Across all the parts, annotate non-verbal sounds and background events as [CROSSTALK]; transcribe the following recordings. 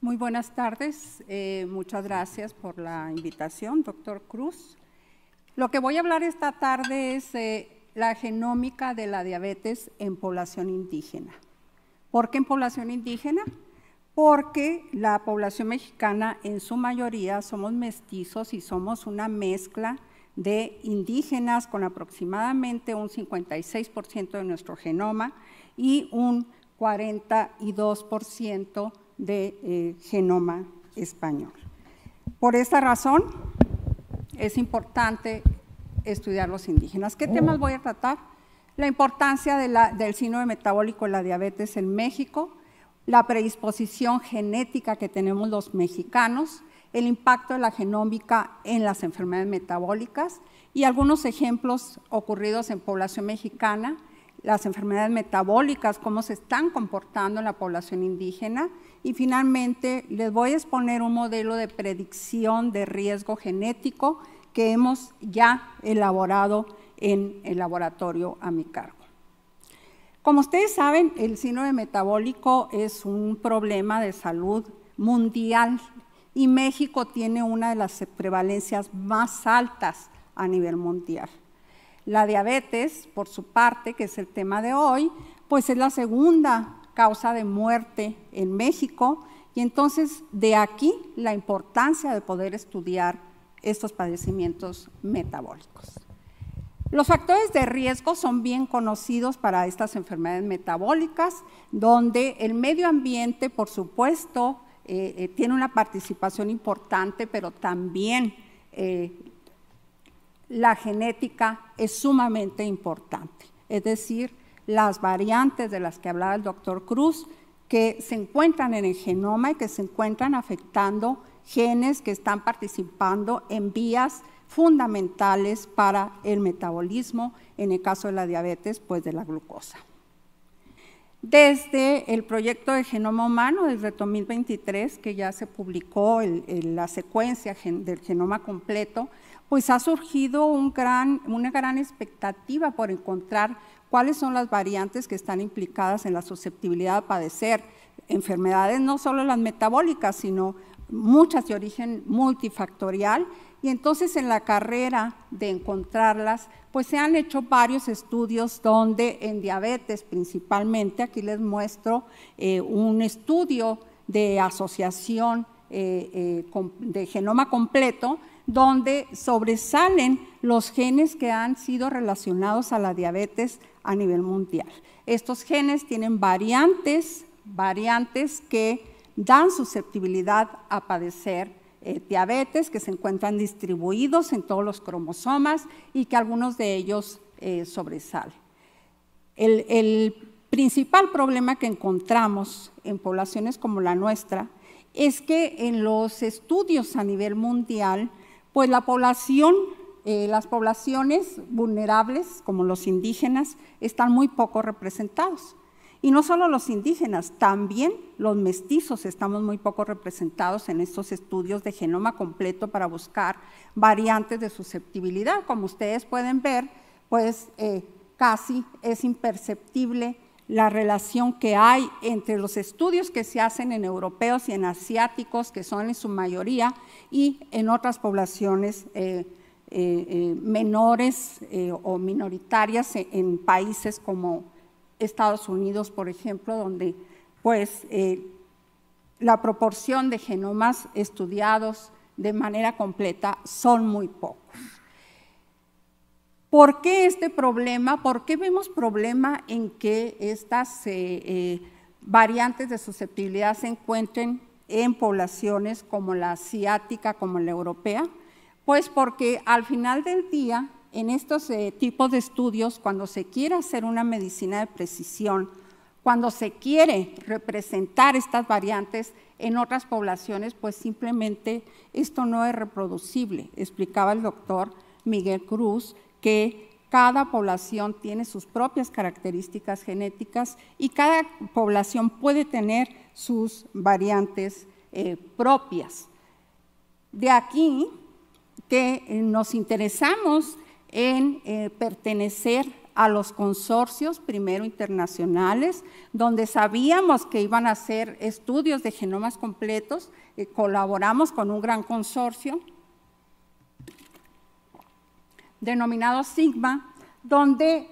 Muy buenas tardes. Eh, muchas gracias por la invitación, doctor Cruz. Lo que voy a hablar esta tarde es eh, la genómica de la diabetes en población indígena. ¿Por qué en población indígena? Porque la población mexicana en su mayoría somos mestizos y somos una mezcla de indígenas con aproximadamente un 56% de nuestro genoma y un 42% de eh, genoma español. Por esta razón es importante estudiar los indígenas. ¿Qué temas voy a tratar? La importancia del síndrome metabólico de la diabetes en México, la predisposición genética que tenemos los mexicanos, el impacto de la genómica en las enfermedades metabólicas y algunos ejemplos ocurridos en población mexicana las enfermedades metabólicas, cómo se están comportando en la población indígena. Y finalmente, les voy a exponer un modelo de predicción de riesgo genético que hemos ya elaborado en el laboratorio a mi cargo. Como ustedes saben, el síndrome metabólico es un problema de salud mundial y México tiene una de las prevalencias más altas a nivel mundial. La diabetes, por su parte, que es el tema de hoy, pues es la segunda causa de muerte en México y entonces de aquí la importancia de poder estudiar estos padecimientos metabólicos. Los factores de riesgo son bien conocidos para estas enfermedades metabólicas, donde el medio ambiente, por supuesto, eh, eh, tiene una participación importante, pero también eh, la genética es sumamente importante, es decir, las variantes de las que hablaba el doctor Cruz que se encuentran en el genoma y que se encuentran afectando genes que están participando en vías fundamentales para el metabolismo, en el caso de la diabetes, pues de la glucosa desde el proyecto de genoma humano, desde 2023, que ya se publicó la secuencia del genoma completo, pues ha surgido una gran expectativa por encontrar cuáles son las variantes que están implicadas en la susceptibilidad a padecer enfermedades, no solo las metabólicas, sino muchas de origen multifactorial y entonces en la carrera de encontrarlas, pues se han hecho varios estudios donde en diabetes principalmente, aquí les muestro eh, un estudio de asociación eh, eh, de genoma completo, donde sobresalen los genes que han sido relacionados a la diabetes a nivel mundial. Estos genes tienen variantes, variantes que dan susceptibilidad a padecer eh, diabetes que se encuentran distribuidos en todos los cromosomas y que algunos de ellos eh, sobresalen. El, principal problema que encontramos en poblaciones como la nuestra es que en los estudios a nivel mundial, pues la población, eh, las poblaciones vulnerables, como los indígenas, están muy poco representados. Y no solo los indígenas, también los mestizos estamos muy poco representados en estos estudios de genoma completo para buscar variantes de susceptibilidad. Como ustedes pueden ver, pues eh, casi es imperceptible la relación que hay entre los estudios que se hacen en europeos y en asiáticos, que son en su mayoría, y en otras poblaciones eh, eh, menores o minoritarias en países como Estados Unidos, por ejemplo, donde pues eh, la proporción de genomas estudiados de manera completa son muy pocos. ¿Por qué este problema? ¿Por qué vemos problema en que estas eh, eh, variantes de susceptibilidad se encuentren en poblaciones como la asiática, como la europea? Pues porque al final del día en estos eh, tipos de estudios, cuando se quiere hacer una medicina de precisión, cuando se quiere representar estas variantes en otras poblaciones, pues simplemente esto no es reproducible. Explicaba el doctor Miguel Cruz que cada población tiene sus propias características genéticas y cada población puede tener sus variantes eh, propias. De aquí que eh, nos interesamos en eh, pertenecer a los consorcios, primero internacionales, donde sabíamos que iban a hacer estudios de genomas completos, eh, colaboramos con un gran consorcio denominado Sigma, donde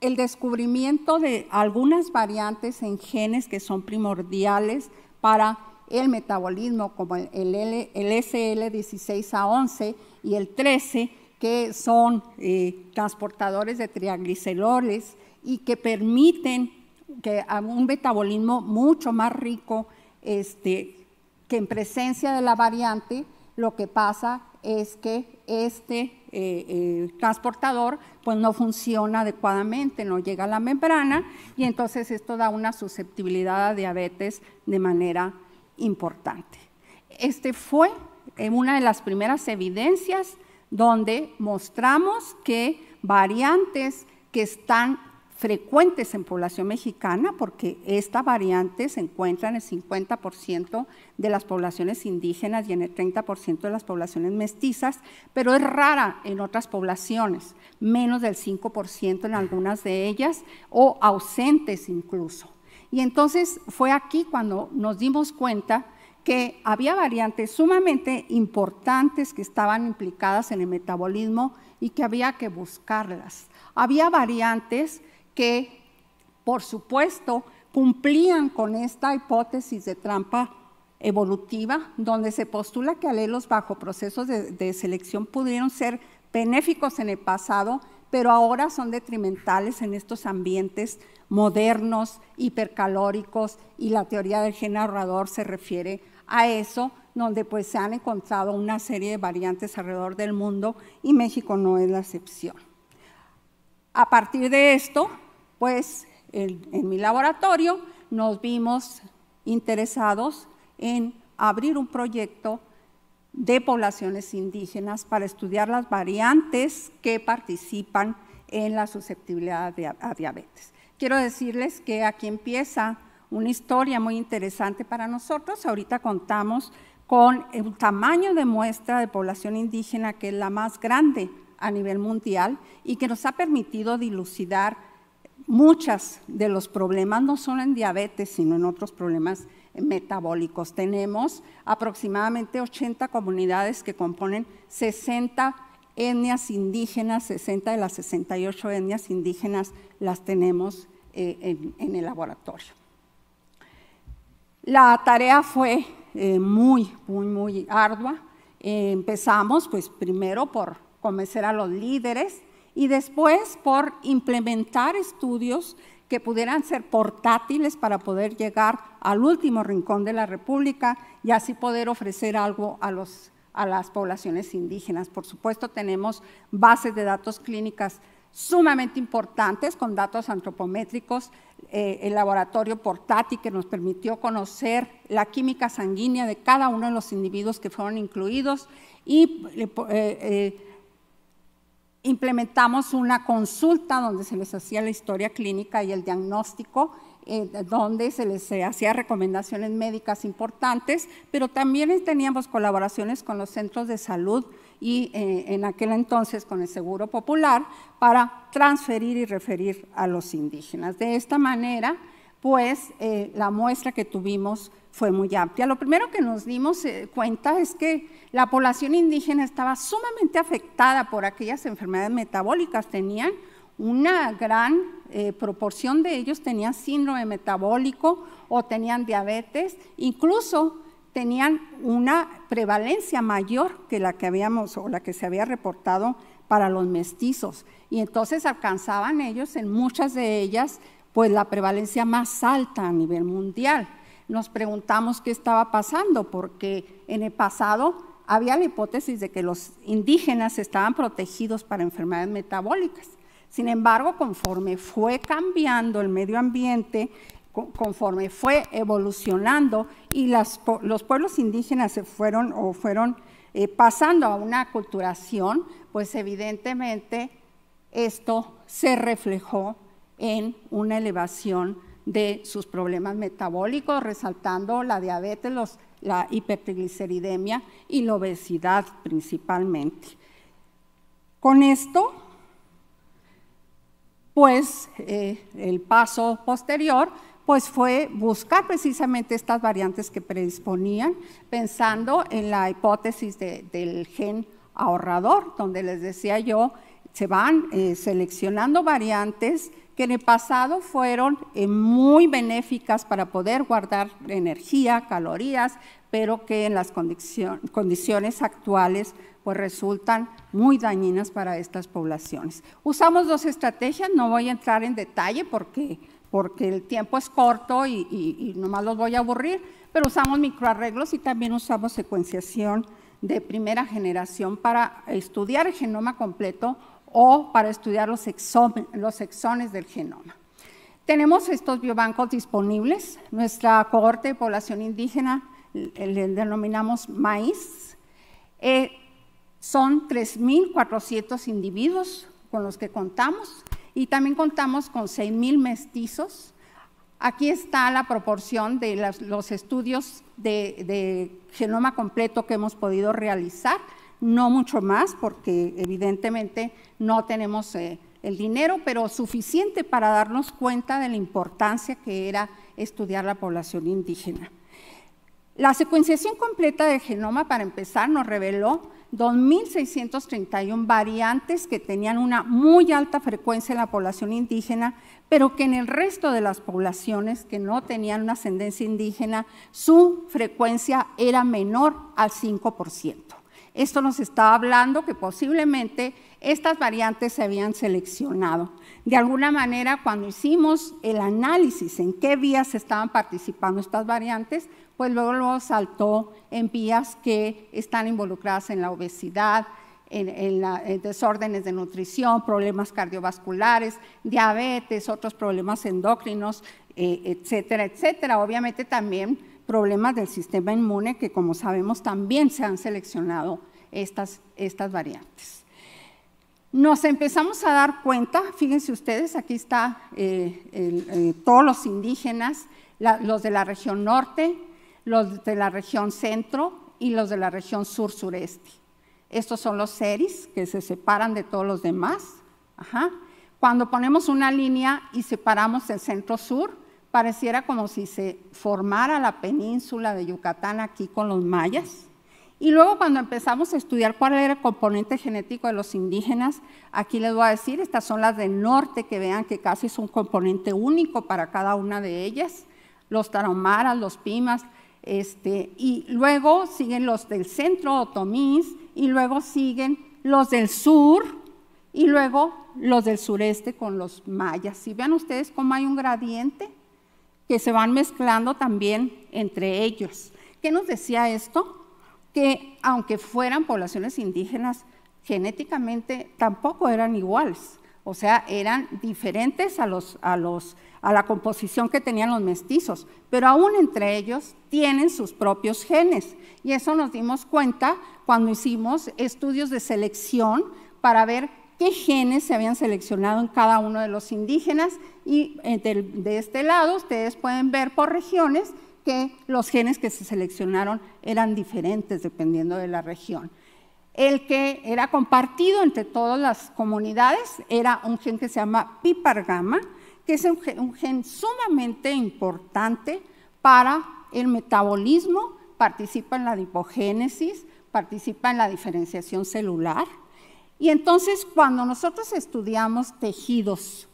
el descubrimiento de algunas variantes en genes que son primordiales para el metabolismo, como el SL16A11 y el 13, que son eh, transportadores de triagliceroles y que permiten un metabolismo mucho más rico, este, que en presencia de la variante, lo que pasa es que este eh, eh, transportador pues no funciona adecuadamente, no llega a la membrana y entonces esto da una susceptibilidad a diabetes de manera importante. Este fue una de las primeras evidencias donde mostramos que variantes que están frecuentes en población mexicana, porque esta variante se encuentra en el 50% de las poblaciones indígenas y en el 30% de las poblaciones mestizas, pero es rara en otras poblaciones, menos del 5% en algunas de ellas o ausentes incluso. Y entonces fue aquí cuando nos dimos cuenta que había variantes sumamente importantes que estaban implicadas en el metabolismo y que había que buscarlas. Había variantes que, por supuesto, cumplían con esta hipótesis de trampa evolutiva, donde se postula que alelos bajo procesos de, selección pudieron ser benéficos en el pasado, pero ahora son detrimentales en estos ambientes modernos, hipercalóricos, y la teoría del gen ahorrador se refiere a eso, donde pues se han encontrado una serie de variantes alrededor del mundo y México no es la excepción. A partir de esto, pues en, en mi laboratorio nos vimos interesados en abrir un proyecto de poblaciones indígenas para estudiar las variantes que participan en la susceptibilidad a diabetes. Quiero decirles que aquí empieza una historia muy interesante para nosotros. Ahorita contamos con el tamaño de muestra de población indígena que es la más grande a nivel mundial y que nos ha permitido dilucidar muchas de los problemas, no solo en diabetes, sino en otros problemas metabólicos. Tenemos aproximadamente 80 comunidades que componen 60 etnias indígenas, 60 de las 68 etnias indígenas las tenemos eh, en, el laboratorio. La tarea fue eh, muy, muy, muy ardua. empezamos pues primero por convencer a los líderes y después por implementar estudios que pudieran ser portátiles para poder llegar al último rincón de la República y así poder ofrecer algo a, los, a las poblaciones indígenas. Por supuesto, tenemos bases de datos clínicas sumamente importantes con datos antropométricos, eh, el laboratorio portátil que nos permitió conocer la química sanguínea de cada uno de los individuos que fueron incluidos y eh, eh, implementamos una consulta donde se les hacía la historia clínica y el diagnóstico, eh, donde se les hacía recomendaciones médicas importantes, pero también teníamos colaboraciones con los centros de salud y eh, en aquel entonces con el Seguro Popular para transferir y referir a los indígenas. De esta manera, pues eh, la muestra que tuvimos fue muy amplia. Lo primero que nos dimos eh, cuenta es que la población indígena estaba sumamente afectada por aquellas enfermedades metabólicas, tenían una gran eh, proporción de ellos tenían síndrome metabólico o tenían diabetes, incluso tenían una prevalencia mayor que la que habíamos o la que se había reportado para los mestizos. Y entonces alcanzaban ellos en muchas de ellas pues la prevalencia más alta a nivel mundial. Nos preguntamos qué estaba pasando, porque en el pasado había la hipótesis de que los indígenas estaban protegidos para enfermedades metabólicas. Sin embargo, conforme fue cambiando el medio ambiente, conforme fue evolucionando y los pueblos indígenas se fueron o fueron eh, pasando a una aculturación, pues evidentemente esto se reflejó en una elevación de sus problemas metabólicos, resaltando la diabetes, la hipertrigliceridemia y la obesidad principalmente. Con esto, pues eh, el paso posterior pues fue buscar precisamente estas variantes que predisponían, pensando en la hipótesis del gen ahorrador, donde les decía yo se van eh, seleccionando variantes que en el pasado fueron eh, muy benéficas para poder guardar energía, calorías, pero que en las condiciones actuales pues resultan muy dañinas para estas poblaciones. Usamos dos estrategias, no voy a entrar en detalle porque, porque el tiempo es corto y, y nomás los voy a aburrir, pero usamos microarreglos y también usamos secuenciación de primera generación para estudiar el genoma completo o para estudiar los, exones, del genoma. Tenemos estos biobancos disponibles. Nuestra cohorte de población indígena le denominamos maíz. Eh, son 3.400 individuos con los que contamos y también contamos con 6.000 mestizos. Aquí está la proporción de los estudios de, genoma completo que hemos podido realizar no mucho más, porque evidentemente no tenemos eh, el dinero, pero suficiente para darnos cuenta de la importancia que era estudiar la población indígena. La secuenciación completa del genoma, para empezar, nos reveló 2.631 variantes que tenían una muy alta frecuencia en la población indígena, pero que en el resto de las poblaciones que no tenían una ascendencia indígena, su frecuencia era menor al 5%. Esto nos está hablando que posiblemente estas variantes se habían seleccionado. De alguna manera, cuando hicimos el análisis en qué vías estaban participando estas variantes, pues luego, lo saltó en vías que están involucradas en la obesidad, en, desórdenes de nutrición, problemas cardiovasculares, diabetes, otros problemas endocrinos, eh, etcétera, etcétera. Obviamente también problemas del sistema inmune que como sabemos también se han seleccionado estas, estas variantes. Nos empezamos a dar cuenta, fíjense ustedes, aquí están eh, eh, todos los indígenas, los de la región norte, los de la región centro y los de la región sur-sureste. Estos son los seris que se separan de todos los demás. Cuando ponemos una línea y separamos el centro-sur, pareciera como si se formara la península de Yucatán aquí con los mayas. Y luego cuando empezamos a estudiar cuál era el componente genético de los indígenas, aquí les voy a decir, estas son las del norte, que vean que casi es un componente único para cada una de ellas, los taromaras, los pimas, este, y luego siguen los del centro, otomís, y luego siguen los del sur, y luego los del sureste con los mayas. Y vean ustedes cómo hay un gradiente que se van mezclando también entre ellos. ¿Qué nos decía esto? que aunque fueran poblaciones indígenas, genéticamente tampoco eran iguales, o sea, eran diferentes a, la composición que tenían los mestizos, pero aún entre ellos tienen sus propios genes. Y eso nos dimos cuenta cuando hicimos estudios de selección para ver qué genes se habían seleccionado en cada uno de los indígenas y de este lado ustedes pueden ver por regiones los genes que se seleccionaron eran diferentes dependiendo de la región. El que era compartido entre todas las comunidades era un gen que se llama pipargama, que es un gen, sumamente importante para el metabolismo, participa en la adipogénesis, participa en la diferenciación celular. Y entonces cuando nosotros estudiamos tejidos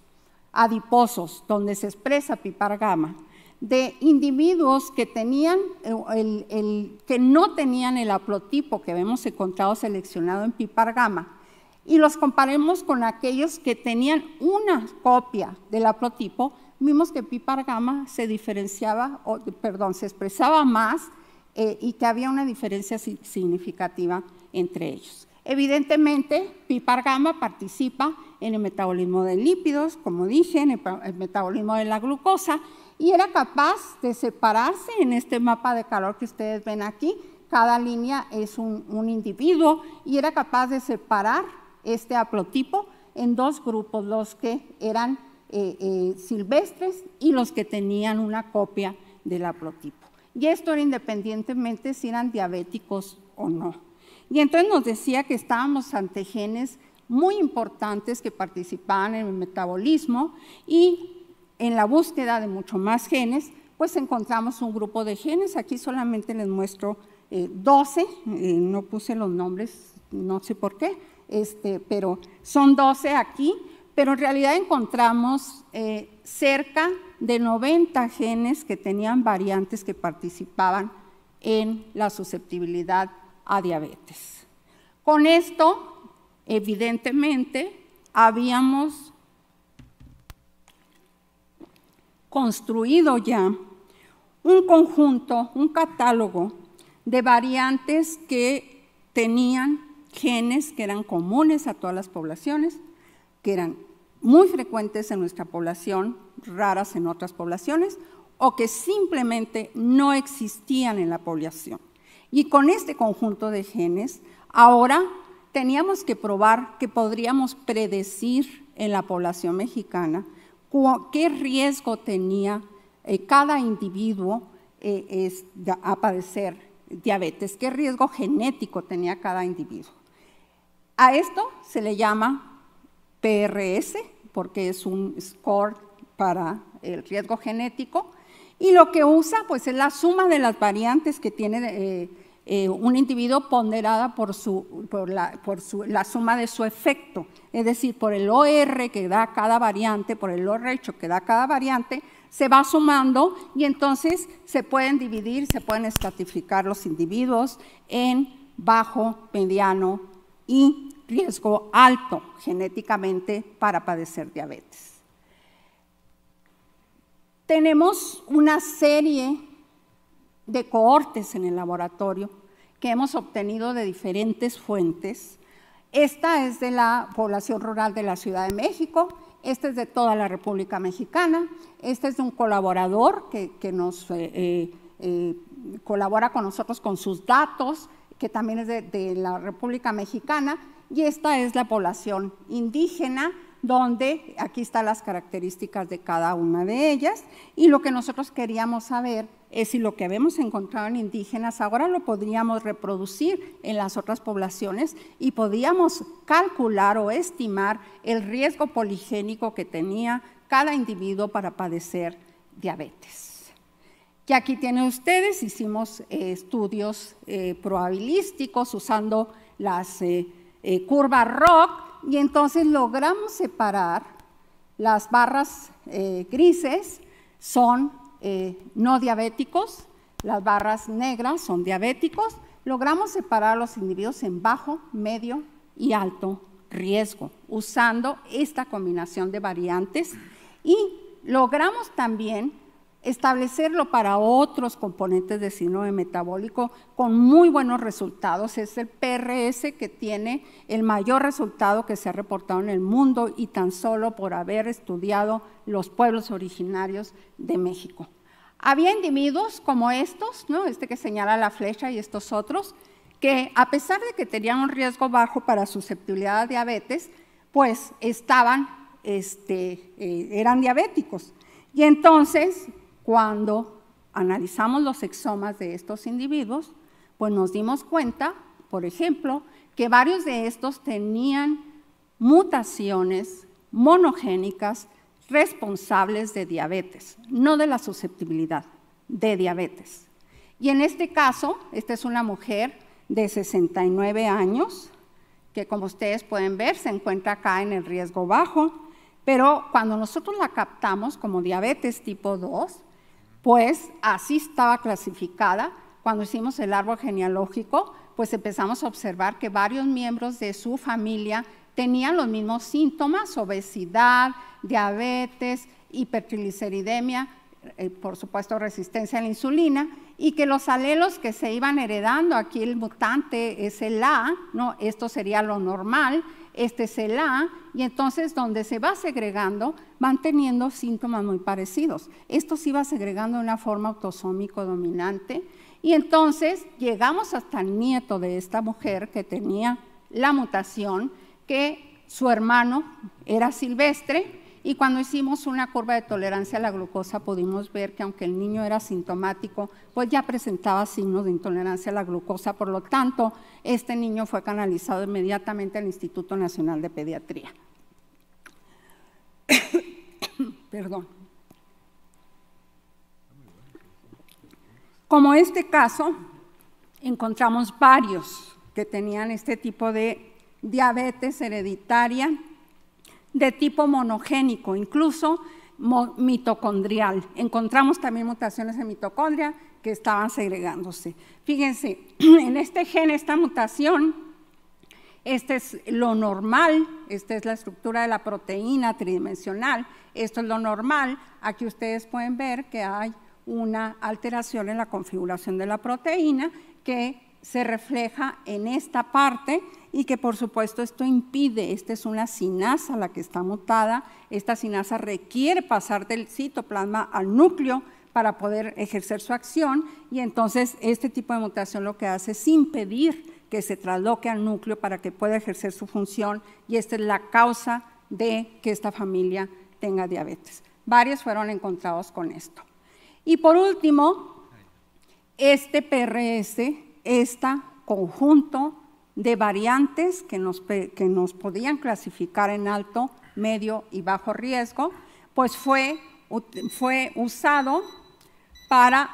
adiposos donde se expresa pipargama, de individuos que, tenían eh, que no tenían el haplotipo que vemos encontrado seleccionado en pipargama y los comparemos con aquellos que tenían una copia del haplotipo, vimos que pipargama se diferenciaba, perdón, se expresaba más eh, y que había una diferencia significativa entre ellos. Evidentemente, pipargama participa en el metabolismo de lípidos, como dije, en el metabolismo de la glucosa, y era capaz de separarse en este mapa de calor que ustedes ven aquí. Cada línea es un, individuo y era capaz de separar este haplotipo en dos grupos, los que eran eh, eh, silvestres y los que tenían una copia del haplotipo. Y esto era independientemente si eran diabéticos o no. Y entonces nos decía que estábamos ante genes muy importantes que participaban en el metabolismo y en la búsqueda de mucho más genes, pues encontramos un grupo de genes. Aquí solamente les muestro 12, eh, eh, no puse los nombres, no sé por qué, este, pero son 12 aquí, pero en realidad encontramos eh, cerca de 90 genes que tenían variantes que participaban en la susceptibilidad a diabetes. Con esto, evidentemente, habíamos construido ya un conjunto, un catálogo de variantes que tenían genes que eran comunes a todas las poblaciones, que eran muy frecuentes en nuestra población, raras en otras poblaciones, o que simplemente no existían en la población. Y con este conjunto de genes, ahora teníamos que probar que podríamos predecir en la población mexicana qué riesgo tenía eh, cada individuo eh, a padecer diabetes, qué riesgo genético tenía cada individuo. A esto se le llama PRS, porque es un score para el riesgo genético, y lo que usa pues es la suma de las variantes que tiene eh, eh, un individuo ponderada por, por, la, suma de su efecto, es decir, por el OR que da cada variante, por el OR hecho que da cada variante, se va sumando y entonces se pueden dividir, se pueden estratificar los individuos en bajo, mediano y riesgo alto genéticamente para padecer diabetes. Tenemos una serie de cohortes en el laboratorio que hemos obtenido de diferentes fuentes. Esta es de la población rural de la Ciudad de México, esta es de toda la República Mexicana, esta es de un colaborador que, nos eh, eh, eh, colabora con nosotros con sus datos, que también es de la República Mexicana, y esta es la población indígena donde aquí están las características de cada una de ellas y lo que nosotros queríamos saber es si lo que habíamos encontrado en indígenas ahora lo podríamos reproducir en las otras poblaciones y podíamos calcular o estimar el riesgo poligénico que tenía cada individuo para padecer diabetes. Y aquí tienen ustedes, hicimos eh, estudios eh, probabilísticos usando las eh, curvas ROC y entonces logramos separar las barras eh, grises son eh, no diabéticos, las barras negras son diabéticos, logramos separar los individuos en bajo, medio y alto riesgo usando esta combinación de variantes y logramos también Establecerlo para otros componentes de síndrome metabólico con muy buenos resultados es el PRS que tiene el mayor resultado que se ha reportado en el mundo y tan solo por haber estudiado los pueblos originarios de México. Había individuos como estos, ¿no? este que señala la flecha y estos otros, que a pesar de que tenían un riesgo bajo para susceptibilidad a diabetes, pues estaban, este, eh, eran diabéticos. Y entonces cuando analizamos los exomas de estos individuos, pues nos dimos cuenta, por ejemplo, que varios de estos tenían mutaciones monogénicas responsables de diabetes, no de la susceptibilidad, de diabetes. Y en este caso, esta es una mujer de 69 años, que como ustedes pueden ver se encuentra acá en el riesgo bajo, pero cuando nosotros la captamos como diabetes tipo 2, pues así estaba clasificada. Cuando hicimos el árbol genealógico, pues empezamos a observar que varios miembros de su familia tenían los mismos síntomas, obesidad, diabetes, hipertrigliceridemia, eh, por supuesto resistencia a la insulina, y que los alelos que se iban heredando, aquí el mutante es el A, ¿no? esto sería lo normal, este es el A, y entonces donde se va segregando van teniendo síntomas muy parecidos. Esto se iba segregando de una forma autosómico dominante, y entonces llegamos hasta el nieto de esta mujer que tenía la mutación, que su hermano era silvestre, y cuando hicimos una curva de tolerancia a la glucosa pudimos ver que aunque el niño era sintomático, pues ya presentaba signos de intolerancia a la glucosa. Por lo tanto, este niño fue canalizado inmediatamente al Instituto Nacional de Pediatría. [COUGHS] Perdón. Como este caso, encontramos varios que tenían este tipo de diabetes hereditaria de tipo monogénico, incluso mitocondrial. Encontramos también mutaciones en mitocondria que estaban segregándose. Fíjense, [CLEARS THROAT] en este gen, esta mutación, este es lo normal, esta es la estructura de la proteína tridimensional, esto es lo normal. Aquí ustedes pueden ver que hay una alteración en la configuración de la proteína que se refleja en esta parte y que por supuesto esto impide, esta es una sinasa la que está mutada, esta sinasa requiere pasar del citoplasma al núcleo para poder ejercer su acción y entonces este tipo de mutación lo que hace es impedir que se trasloque al núcleo para que pueda ejercer su función y esta es la causa de que esta familia tenga diabetes. Varios fueron encontrados con esto. Y por último, este PRS este conjunto de variantes que nos, podían clasificar en alto, medio y bajo riesgo, pues fue, usado para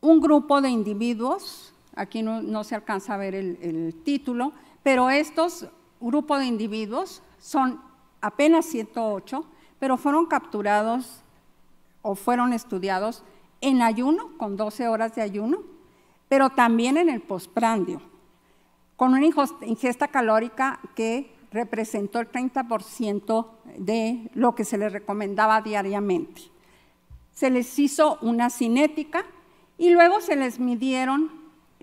un grupo de individuos, aquí no, se alcanza a ver el título, pero estos grupos de individuos son apenas 108, pero fueron capturados o fueron estudiados en ayuno, con 12 horas de ayuno, pero también en el posprandio, con una ingesta calórica que representó el 30% de lo que se les recomendaba diariamente. Se les hizo una cinética y luego se les midieron,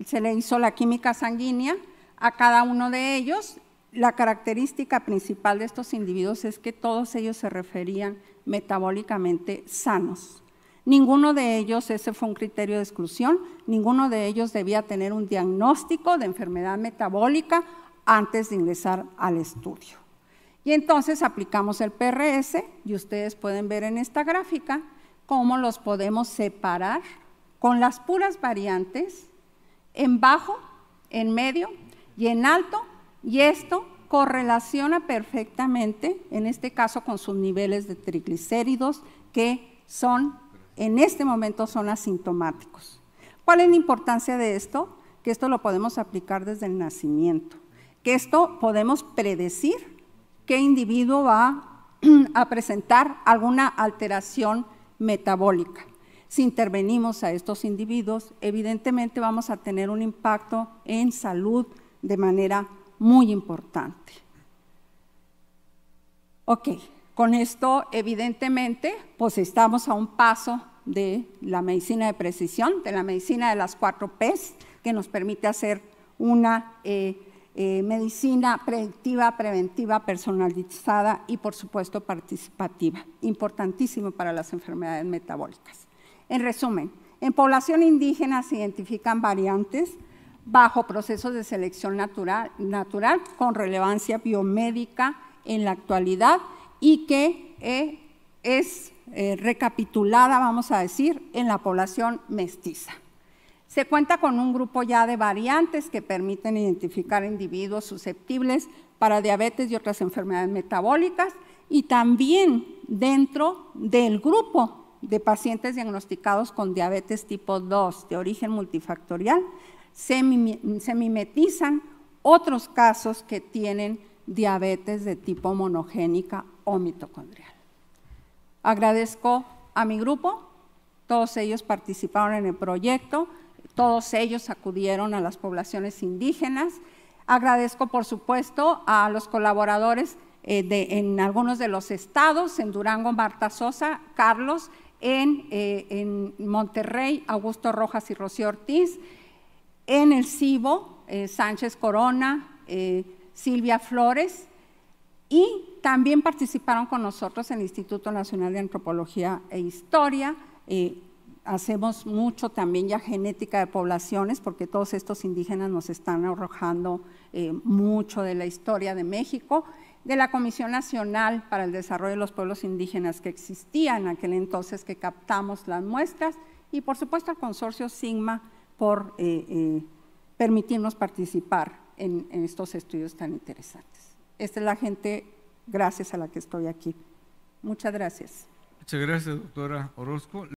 se le hizo la química sanguínea a cada uno de ellos. La característica principal de estos individuos es que todos ellos se referían metabólicamente sanos. Ninguno de ellos, ese fue un criterio de exclusión, ninguno de ellos debía tener un diagnóstico de enfermedad metabólica antes de ingresar al estudio. Y entonces aplicamos el PRS y ustedes pueden ver en esta gráfica cómo los podemos separar con las puras variantes en bajo, en medio y en alto y esto correlaciona perfectamente, en este caso, con sus niveles de triglicéridos que son en este momento son asintomáticos. ¿Cuál es la importancia de esto? Que esto lo podemos aplicar desde el nacimiento, que esto podemos predecir qué individuo va [CLEARS THROAT] a presentar alguna alteración metabólica. Si intervenimos a estos individuos, evidentemente vamos a tener un impacto en salud de manera muy importante. Ok. Con esto, evidentemente, pues estamos a un paso de la medicina de precisión, de la medicina de las cuatro P's, que nos permite hacer una eh, eh, medicina predictiva, preventiva, personalizada y, por supuesto, participativa. Importantísimo para las enfermedades metabólicas. En resumen, en población indígena se identifican variantes bajo procesos de selección natural con relevancia biomédica en la actualidad y que eh, es eh, recapitulada, vamos a decir, en la población mestiza. Se cuenta con un grupo ya de variantes que permiten identificar individuos susceptibles para diabetes y otras enfermedades metabólicas y también dentro del grupo de pacientes diagnosticados con diabetes tipo 2 de origen multifactorial, se, mimetizan otros casos que tienen diabetes de tipo monogénica o mitocondrial. Agradezco a mi grupo, todos ellos participaron en el proyecto, todos ellos acudieron a las poblaciones indígenas. Agradezco, por supuesto, a los colaboradores eh, en algunos de los estados, en Durango, Marta Sosa, Carlos, en, eh, Monterrey, Augusto Rojas y Rocío Ortiz, en el CIBO, eh, Sánchez Corona, Silvia Flores, y también participaron con nosotros el Instituto Nacional de Antropología e Historia. Eh, hacemos mucho también ya genética de poblaciones, porque todos estos indígenas nos están arrojando eh, mucho de la historia de México, de la Comisión Nacional para el Desarrollo de los Pueblos Indígenas que existía en aquel entonces, que captamos las muestras, y por supuesto al consorcio Sigma por eh, permitirnos participar en estos estudios tan interesantes. Esta es la gente gracias a la que estoy aquí. Muchas gracias. Muchas gracias, doctora Orozco.